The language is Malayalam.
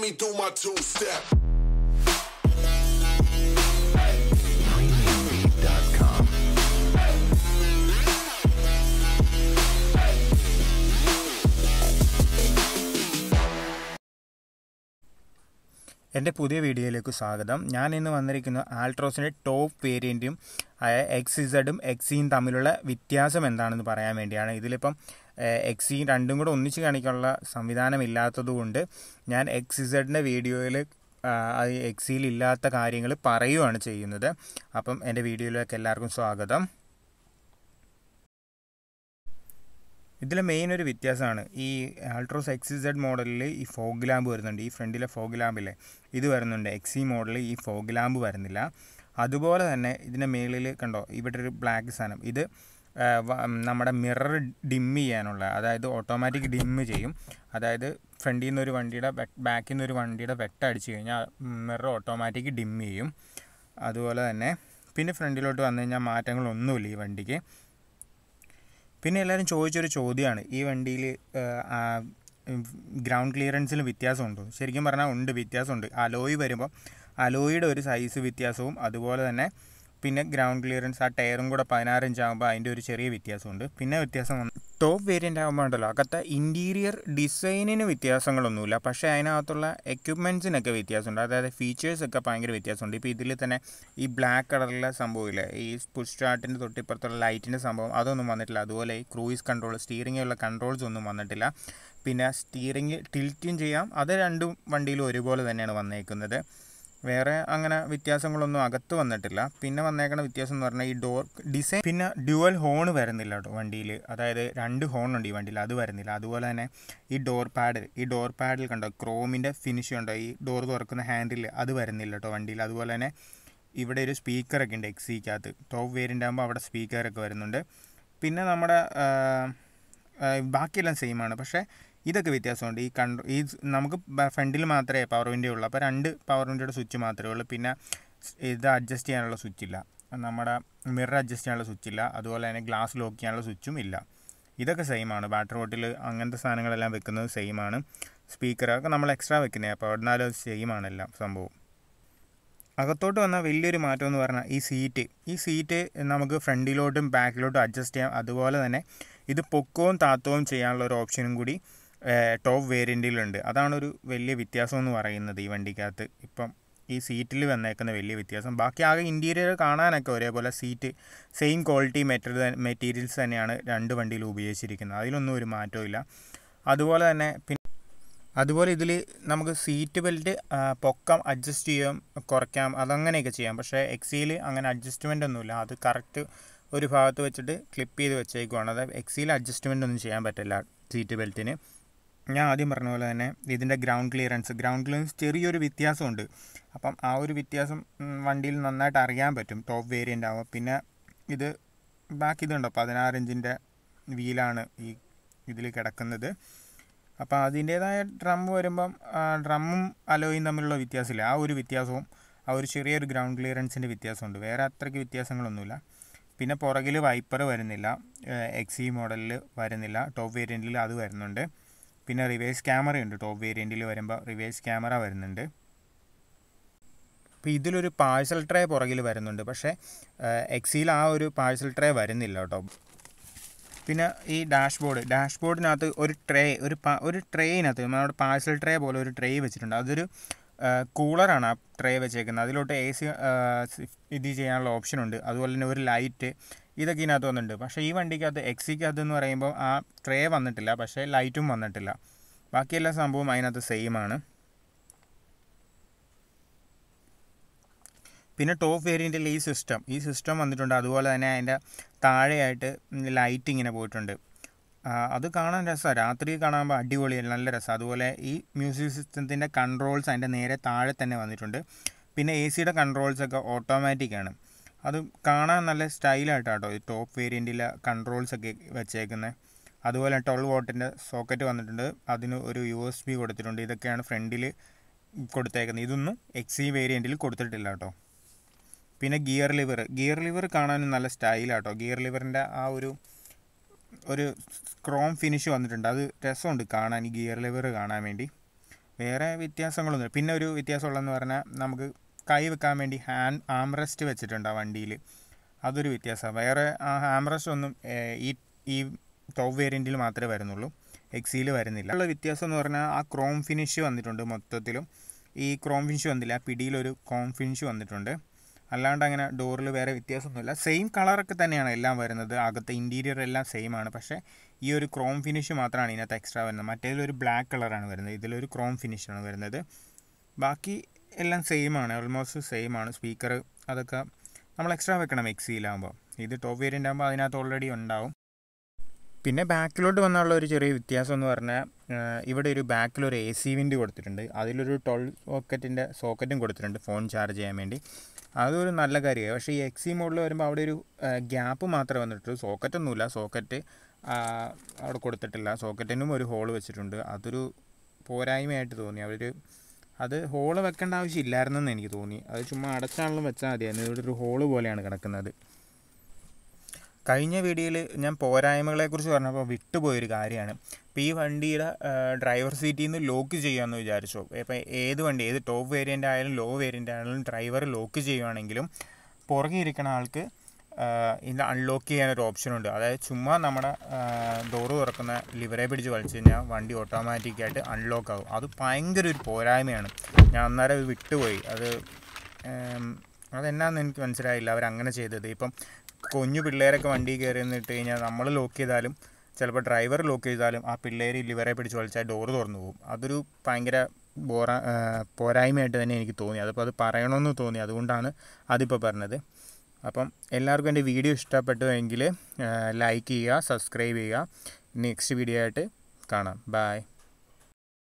me do my two-step. എൻ്റെ പുതിയ വീഡിയോയിലേക്ക് സ്വാഗതം ഞാൻ ഇന്ന് വന്നിരിക്കുന്നത് ആൾട്രോസിൻ്റെ ടോപ്പ് വേരിയൻറ്റും എക്സിസഡും എക്സിയും തമ്മിലുള്ള വ്യത്യാസം എന്താണെന്ന് പറയാൻ വേണ്ടിയാണ് ഇതിലിപ്പം എക്സി രണ്ടും കൂടെ ഒന്നിച്ച് കാണിക്കാനുള്ള സംവിധാനം ഇല്ലാത്തതുകൊണ്ട് ഞാൻ എക്സിസഡിൻ്റെ വീഡിയോയിൽ എക്സിയിൽ ഇല്ലാത്ത കാര്യങ്ങൾ പറയുകയാണ് ചെയ്യുന്നത് അപ്പം എൻ്റെ വീഡിയോയിലേക്ക് എല്ലാവർക്കും സ്വാഗതം ഇതിലെ മെയിൻ ഒരു വ്യത്യാസമാണ് ഈ അൾട്രോസ് എക്സി സെഡ് മോഡലിൽ ഈ ഫോഗ് ലാമ്പ് വരുന്നുണ്ട് ഈ ഫ്രണ്ടിലെ ഫോഗ് ലാമ്പില്ലേ ഇത് വരുന്നുണ്ട് എക്സി മോഡലിൽ ഈ ഫോഗ് ലാമ്പ് വരുന്നില്ല അതുപോലെ തന്നെ ഇതിൻ്റെ മേളിൽ കണ്ടോ ഇവിടെ ഒരു ബ്ലാക്ക് സാധനം ഇത് നമ്മുടെ മിറർ ഡിം ചെയ്യാനുള്ള അതായത് ഓട്ടോമാറ്റിക് ഡിം ചെയ്യും അതായത് ഫ്രണ്ടിൽ നിന്നൊരു വണ്ടിയുടെ ബാക്കിൽ നിന്നൊരു വണ്ടിയുടെ വെട്ട അടിച്ചു കഴിഞ്ഞാൽ മിറർ ഓട്ടോമാറ്റിക് ഡിം ചെയ്യും അതുപോലെ തന്നെ പിന്നെ ഫ്രണ്ടിലോട്ട് വന്നു കഴിഞ്ഞാൽ മാറ്റങ്ങളൊന്നുമില്ല ഈ വണ്ടിക്ക് പിന്നെ എല്ലാവരും ചോദിച്ചൊരു ചോദ്യമാണ് ഈ വണ്ടിയിൽ ഗ്രൗണ്ട് ക്ലിയറൻസിൽ വ്യത്യാസമുണ്ടോ ശരിക്കും പറഞ്ഞാൽ ഉണ്ട് വ്യത്യാസമുണ്ട് അലോയി വരുമ്പോൾ അലോയിയുടെ ഒരു സൈസ് വ്യത്യാസവും അതുപോലെ തന്നെ പിന്നെ ഗ്രൗണ്ട് ക്ലിയറൻസ് ആ ടയറും കൂടെ പതിനാറ് ഇഞ്ച് ആകുമ്പോൾ അതിൻ്റെ ഒരു ചെറിയ വ്യത്യാസമുണ്ട് പിന്നെ വ്യത്യാസം വന്നു ടോപ്പ് വേരിയൻ്റ് ആകുമ്പോൾ ഉണ്ടല്ലോ അകത്തെ ഇൻറ്റീരിയർ ഡിസൈനിന് വ്യത്യാസങ്ങളൊന്നുമില്ല പക്ഷേ അതിനകത്തുള്ള എക്യുപ്മെൻറ്റ്സിനൊക്കെ വ്യത്യാസമുണ്ട് അതായത് ഫീച്ചേഴ്സൊക്കെ ഭയങ്കര വ്യത്യാസമുണ്ട് ഇപ്പോൾ ഇതിൽ തന്നെ ഈ ബ്ലാക്ക് കളറിലെ സംഭവമില്ല ഈ പുഷ് സ്റ്റാർട്ടിൻ്റെ തൊട്ടിപ്പുറത്തുള്ള ലൈറ്റിൻ്റെ സംഭവം അതൊന്നും വന്നിട്ടില്ല അതുപോലെ ഈ ക്രൂയിസ് കൺട്രോൾ സ്റ്റിയറിങ്ങിലുള്ള കൺട്രോൾസ് ഒന്നും വന്നിട്ടില്ല പിന്നെ സ്റ്റീറിങ് ടിൽറ്റും ചെയ്യാം അത് രണ്ടും വണ്ടിയിലും ഒരുപോലെ തന്നെയാണ് വന്നേക്കുന്നത് വേറെ അങ്ങനെ വ്യത്യാസങ്ങളൊന്നും അകത്ത് വന്നിട്ടില്ല പിന്നെ വന്നേക്കുന്ന വ്യത്യാസം എന്ന് പറഞ്ഞാൽ ഈ ഡോർ ഡിസൈൻ പിന്നെ ഡ്യുവൽ ഹോൺ വരുന്നില്ല കേട്ടോ വണ്ടിയിൽ അതായത് രണ്ട് ഹോൺ ഉണ്ട് ഈ വണ്ടിയിൽ അത് വരുന്നില്ല അതുപോലെ തന്നെ ഈ ഡോർ പാഡ് ഈ ഡോർ പാഡിൽ കണ്ടോ ക്രോമിൻ്റെ ഫിനിഷ് ഉണ്ടോ ഈ ഡോർ തുറക്കുന്ന ഹാൻഡിൽ അത് വരുന്നില്ല കേട്ടോ വണ്ടിയിൽ അതുപോലെ തന്നെ ഇവിടെ ഒരു സ്പീക്കറൊക്കെ ഉണ്ട് എക്സിക്കകത്ത് ടോപ്പ് വേരിൻ്റെ ആകുമ്പോൾ അവിടെ സ്പീക്കറൊക്കെ വരുന്നുണ്ട് പിന്നെ നമ്മുടെ ബാക്കിയെല്ലാം സെയിമാണ് പക്ഷേ ഇതൊക്കെ വ്യത്യാസമുണ്ട് ഈ കൺ ഈ നമുക്ക് ഫ്രണ്ടിൽ മാത്രമേ പവർ വിൻഡോ ഉള്ളൂ അപ്പോൾ രണ്ട് പവർ വിൻഡോയുടെ സ്വിച്ച് മാത്രമേ ഉള്ളൂ പിന്നെ ഇത് അഡ്ജസ്റ്റ് ചെയ്യാനുള്ള സ്വിച്ച് ഇല്ല നമ്മുടെ മിറർ അഡ്ജസ്റ്റ് ചെയ്യാനുള്ള സ്വിച്ച് ഇല്ല അതുപോലെ തന്നെ ഗ്ലാസ് ലോക്ക് ചെയ്യാനുള്ള സ്വിച്ചും ഇല്ല ഇതൊക്കെ സെയിം ആണ് ബാറ്റർ ബോട്ടിൽ അങ്ങനത്തെ സാധനങ്ങളെല്ലാം വെക്കുന്നത് സെയിം ആണ് സ്പീക്കറൊക്കെ നമ്മൾ എക്സ്ട്രാ വെക്കുന്നത് അപ്പോൾ അവിടുന്നാലും സെയിം ആണെല്ലാം സംഭവം അകത്തോട്ട് വന്ന വലിയൊരു മാറ്റം എന്ന് പറഞ്ഞാൽ ഈ സീറ്റ് ഈ സീറ്റ് നമുക്ക് ഫ്രണ്ടിലോട്ടും ബാക്കിലോട്ടും അഡ്ജസ്റ്റ് ചെയ്യാം അതുപോലെ തന്നെ ഇത് പൊക്കവും താത്തവും ചെയ്യാനുള്ള ഒരു ഓപ്ഷനും കൂടി ടോപ്പ് വേരിയൻറ്റിലുണ്ട് അതാണ് ഒരു വലിയ വ്യത്യാസം എന്ന് പറയുന്നത് ഈ വണ്ടിക്കകത്ത് ഇപ്പം ഈ സീറ്റിൽ വന്നേക്കുന്ന വലിയ വ്യത്യാസം ബാക്കി ആകെ ഇൻറ്റീരിയർ കാണാനൊക്കെ ഒരേപോലെ seat same quality material materials തന്നെയാണ് രണ്ട് വണ്ടിയിൽ ഉപയോഗിച്ചിരിക്കുന്നത് അതിലൊന്നും ഒരു മാറ്റവും അതുപോലെ തന്നെ പിന്നെ അതുപോലെ ഇതിൽ നമുക്ക് സീറ്റ് ബെൽറ്റ് പൊക്കം അഡ്ജസ്റ്റ് ചെയ്യാം കുറയ്ക്കാം അതങ്ങനെയൊക്കെ ചെയ്യാം പക്ഷേ എക്സിയിൽ അങ്ങനെ അഡ്ജസ്റ്റ്മെൻ്റ് ഒന്നുമില്ല അത് കറക്റ്റ് ഒരു ഭാഗത്ത് വെച്ചിട്ട് ക്ലിപ്പ് ചെയ്ത് വെച്ചേക്കുവാണ് അത് എക്സിയിൽ അഡ്ജസ്റ്റ്മെൻ്റ് ഒന്നും ചെയ്യാൻ പറ്റില്ല സീറ്റ് ബെൽറ്റിന് ഞാൻ ആദ്യം പറഞ്ഞ പോലെ തന്നെ ഇതിൻ്റെ ഗ്രൗണ്ട് ക്ലിയറൻസ് ഗ്രൗണ്ട് ക്ലിയറൻസ് ചെറിയൊരു വ്യത്യാസമുണ്ട് അപ്പം ആ ഒരു വ്യത്യാസം വണ്ടിയിൽ നന്നായിട്ട് അറിയാൻ പറ്റും ടോപ്പ് വേരിയൻ്റ് ആവാം പിന്നെ ഇത് ബാക്കി ഇതുണ്ടോ പതിനാറ് ഇഞ്ചിൻ്റെ വീലാണ് ഈ ഇതിൽ കിടക്കുന്നത് അപ്പോൾ അതിൻ്റേതായ ഡ്രം വരുമ്പം ഡ്രമ്മും അലോയും തമ്മിലുള്ള വ്യത്യാസമില്ല ആ ഒരു വ്യത്യാസവും ആ ഒരു ചെറിയൊരു ഗ്രൗണ്ട് ക്ലിയറൻസിൻ്റെ വ്യത്യാസമുണ്ട് വേറെ അത്രയ്ക്ക് വ്യത്യാസങ്ങളൊന്നുമില്ല പിന്നെ പുറകിൽ വൈപ്പർ വരുന്നില്ല എക്സി e മോഡലിൽ വരുന്നില്ല ടോപ്പ് വേരിയൻറ്റിൽ അത് വരുന്നുണ്ട് പിന്നെ റിവേഴ്സ് ഉണ്ട് ടോപ്പ് വേരിയൻറ്റിൽ വരുമ്പോൾ റിവേഴ്സ് ക്യാമറ വരുന്നുണ്ട് അപ്പോൾ ഇതിലൊരു പാഴ്സൽ ട്രേ പുറകിൽ വരുന്നുണ്ട് പക്ഷേ എക്സിയിൽ ആ ഒരു പാഴ്സൽ ട്രേ വരുന്നില്ല കേട്ടോ പിന്നെ ഈ ഡാഷ്ബോർഡ് ഡാഷ്ബോർഡിനകത്ത് ഒരു ട്രേ ഒരു ഒരു ട്രേയിനകത്ത് നമ്മുടെ പാഴ്സൽ ട്രേ പോലെ ഒരു ട്രേ വെച്ചിട്ടുണ്ട് അതൊരു കൂളറാണ് ആ ട്രേ വെച്ചേക്കുന്നത് അതിലോട്ട് എ സി ഇത് ചെയ്യാനുള്ള ഓപ്ഷനുണ്ട് അതുപോലെ തന്നെ ഒരു ലൈറ്റ് ഇതൊക്കെ ഇതിനകത്ത് വന്നിട്ടുണ്ട് പക്ഷേ ഈ വണ്ടിക്കകത്ത് എക്സിക്കകത്ത് എന്ന് പറയുമ്പോൾ ആ ട്രേ വന്നിട്ടില്ല പക്ഷേ ലൈറ്റും വന്നിട്ടില്ല ബാക്കിയെല്ലാ സംഭവം അതിനകത്ത് ആണ് പിന്നെ ടോപ്പ് വേരിയൻറ്റിൽ ഈ സിസ്റ്റം ഈ സിസ്റ്റം വന്നിട്ടുണ്ട് അതുപോലെ തന്നെ അതിൻ്റെ താഴെയായിട്ട് ലൈറ്റ് ഇങ്ങനെ പോയിട്ടുണ്ട് അത് കാണാൻ രസമാണ് രാത്രി കാണാൻ അടിപൊളിയാണ് നല്ല രസം അതുപോലെ ഈ മ്യൂസിക് സിസ്റ്റത്തിൻ്റെ കൺട്രോൾസ് അതിൻ്റെ നേരെ താഴെ തന്നെ വന്നിട്ടുണ്ട് പിന്നെ എ സിയുടെ കൺട്രോൾസൊക്കെ ഓട്ടോമാറ്റിക്കാണ് അത് കാണാൻ നല്ല സ്റ്റൈലായിട്ടാണ് ഈ ടോപ്പ് വേരിയൻറ്റിലെ കൺട്രോൾസ് ഒക്കെ വെച്ചേക്കുന്നത് അതുപോലെ ട്വൽവ് വോട്ടിൻ്റെ സോക്കറ്റ് വന്നിട്ടുണ്ട് അതിന് ഒരു യു എസ് ബി കൊടുത്തിട്ടുണ്ട് ഇതൊക്കെയാണ് ഫ്രണ്ടിൽ കൊടുത്തേക്കുന്നത് ഇതൊന്നും എക്സി വേരിയൻറ്റിൽ കൊടുത്തിട്ടില്ല കേട്ടോ പിന്നെ ഗിയർ ലിവർ ഗിയർ ലിവർ കാണാനും നല്ല സ്റ്റൈലാട്ടോ ഗിയർ ലിവറിൻ്റെ ആ ഒരു ഒരു ക്രോം ഫിനിഷ് വന്നിട്ടുണ്ട് അത് രസമുണ്ട് കാണാൻ ഗിയർ ലിവർ കാണാൻ വേണ്ടി വേറെ വ്യത്യാസങ്ങളൊന്നുമില്ല പിന്നെ ഒരു വ്യത്യാസമുള്ളതെന്ന് പറഞ്ഞാൽ നമുക്ക് കൈ വെക്കാൻ വേണ്ടി ഹാൻഡ് ആംറെസ്റ്റ് വെച്ചിട്ടുണ്ട് ആ വണ്ടിയിൽ അതൊരു വ്യത്യാസമാണ് വേറെ ആ ആംറെസ്റ്റ് ഒന്നും ഈ ഈ ടോപ്പ് വേരിയൻറ്റിൽ മാത്രമേ വരുന്നുള്ളൂ എക്സിയിൽ വരുന്നില്ല ഉള്ള വ്യത്യാസം എന്ന് പറഞ്ഞാൽ ആ ക്രോം ഫിനിഷ് വന്നിട്ടുണ്ട് മൊത്തത്തിലും ഈ ക്രോം ഫിനിഷ് വന്നില്ല പിടിയിലൊരു ക്രോം ഫിനിഷ് വന്നിട്ടുണ്ട് അല്ലാണ്ട് അങ്ങനെ ഡോറിൽ വേറെ വ്യത്യാസമൊന്നുമില്ല സെയിം കളറൊക്കെ തന്നെയാണ് എല്ലാം വരുന്നത് അകത്തെ ഇൻറ്റീരിയർ എല്ലാം സെയിം ആണ് പക്ഷേ ഈ ഒരു ക്രോം ഫിനിഷ് മാത്രമാണ് ഇതിനകത്ത് എക്സ്ട്രാ വരുന്നത് മറ്റേതിലൊരു ബ്ലാക്ക് കളറാണ് വരുന്നത് ഇതിലൊരു ക്രോം ഫിനിഷാണ് വരുന്നത് ബാക്കി എല്ലാം സെയിമാണ് ഓൾമോസ്റ്റ് സെയിമാണ് സ്പീക്കർ അതൊക്കെ നമ്മൾ എക്സ്ട്രാ വെക്കണം മിക്സിയിലാകുമ്പോൾ ഇത് ടോപ്പ് വേരിയൻ്റ് ആകുമ്പോൾ അതിനകത്ത് ഓൾറെഡി ഉണ്ടാവും പിന്നെ ബാക്കിലോട്ട് വന്നുള്ള ഒരു ചെറിയ വ്യത്യാസം എന്ന് പറഞ്ഞാൽ ഇവിടെ ഒരു ബാക്കിൽ ഒരു എ സി വിൻഡ് കൊടുത്തിട്ടുണ്ട് അതിലൊരു ട്വൽവ് സോക്കറ്റിൻ്റെ സോക്കറ്റും കൊടുത്തിട്ടുണ്ട് ഫോൺ ചാർജ് ചെയ്യാൻ വേണ്ടി അതൊരു നല്ല കാര്യമാണ് പക്ഷേ ഈ എക്സി മോഡിൽ വരുമ്പോൾ അവിടെ ഒരു ഗ്യാപ്പ് മാത്രമേ വന്നിട്ടുള്ളൂ സോക്കറ്റൊന്നുമില്ല സോക്കറ്റ് അവിടെ കൊടുത്തിട്ടില്ല സോക്കറ്റിനും ഒരു ഹോൾ വെച്ചിട്ടുണ്ട് അതൊരു പോരായ്മയായിട്ട് തോന്നി അവർ അത് ഹോള് വെക്കേണ്ട ആവശ്യമില്ലായിരുന്നെന്ന് എനിക്ക് തോന്നി അത് ചുമ്മാ അടച്ചാണല്ലോ വെച്ചാൽ മതിയായിരുന്നു ഇവിടെ ഒരു ഹോള് പോലെയാണ് കിടക്കുന്നത് കഴിഞ്ഞ വീഡിയോയിൽ ഞാൻ പോരായ്മകളെക്കുറിച്ച് പറഞ്ഞപ്പോൾ വിട്ടുപോയൊരു കാര്യമാണ് ഇപ്പോൾ ഈ വണ്ടിയുടെ ഡ്രൈവർ സീറ്റിൽ നിന്ന് ലോക്ക് ചെയ്യാമെന്ന് വിചാരിച്ചു ഇപ്പം ഏത് വണ്ടി ഏത് ടോപ്പ് വേരിയൻ്റ് ആയാലും ലോ വേരിയൻ്റ് ആയാലും ഡ്രൈവർ ലോക്ക് ചെയ്യുവാണെങ്കിലും പുറകെ ഇരിക്കുന്ന ആൾക്ക് ഇതിൻ്റെ അൺലോക്ക് ചെയ്യാൻ ഒരു ഓപ്ഷനുണ്ട് അതായത് ചുമ്മാ നമ്മുടെ ഡോറ് തുറക്കുന്ന ലിവറെ പിടിച്ച് വലിച്ചു കഴിഞ്ഞാൽ വണ്ടി ഓട്ടോമാറ്റിക്കായിട്ട് അൺലോക്ക് ആകും അത് ഭയങ്കര ഒരു പോരായ്മയാണ് ഞാൻ അന്നേരം വിട്ടുപോയി അത് അതെന്നാന്ന് എനിക്ക് മനസ്സിലായില്ല അവരങ്ങനെ ചെയ്തത് ഇപ്പം കുഞ്ഞു പിള്ളേരൊക്കെ വണ്ടി കയറി നിന്നിട്ട് കഴിഞ്ഞാൽ നമ്മൾ ലോക്ക് ചെയ്താലും ചിലപ്പോൾ ഡ്രൈവർ ലോക്ക് ചെയ്താലും ആ പിള്ളേർ ലിവറെ പിടിച്ച് വലിച്ചാൽ ഡോറ് തുറന്നു പോകും അതൊരു ഭയങ്കര ബോറ പോരായ്മയായിട്ട് തന്നെ എനിക്ക് തോന്നി അതിപ്പോൾ അത് പറയണമെന്ന് തോന്നി അതുകൊണ്ടാണ് അതിപ്പോൾ പറഞ്ഞത് അപ്പം എല്ലാവർക്കും എൻ്റെ വീഡിയോ എങ്കിൽ ലൈക്ക് ചെയ്യുക സബ്സ്ക്രൈബ് ചെയ്യുക നെക്സ്റ്റ് വീഡിയോ ആയിട്ട് കാണാം ബായ്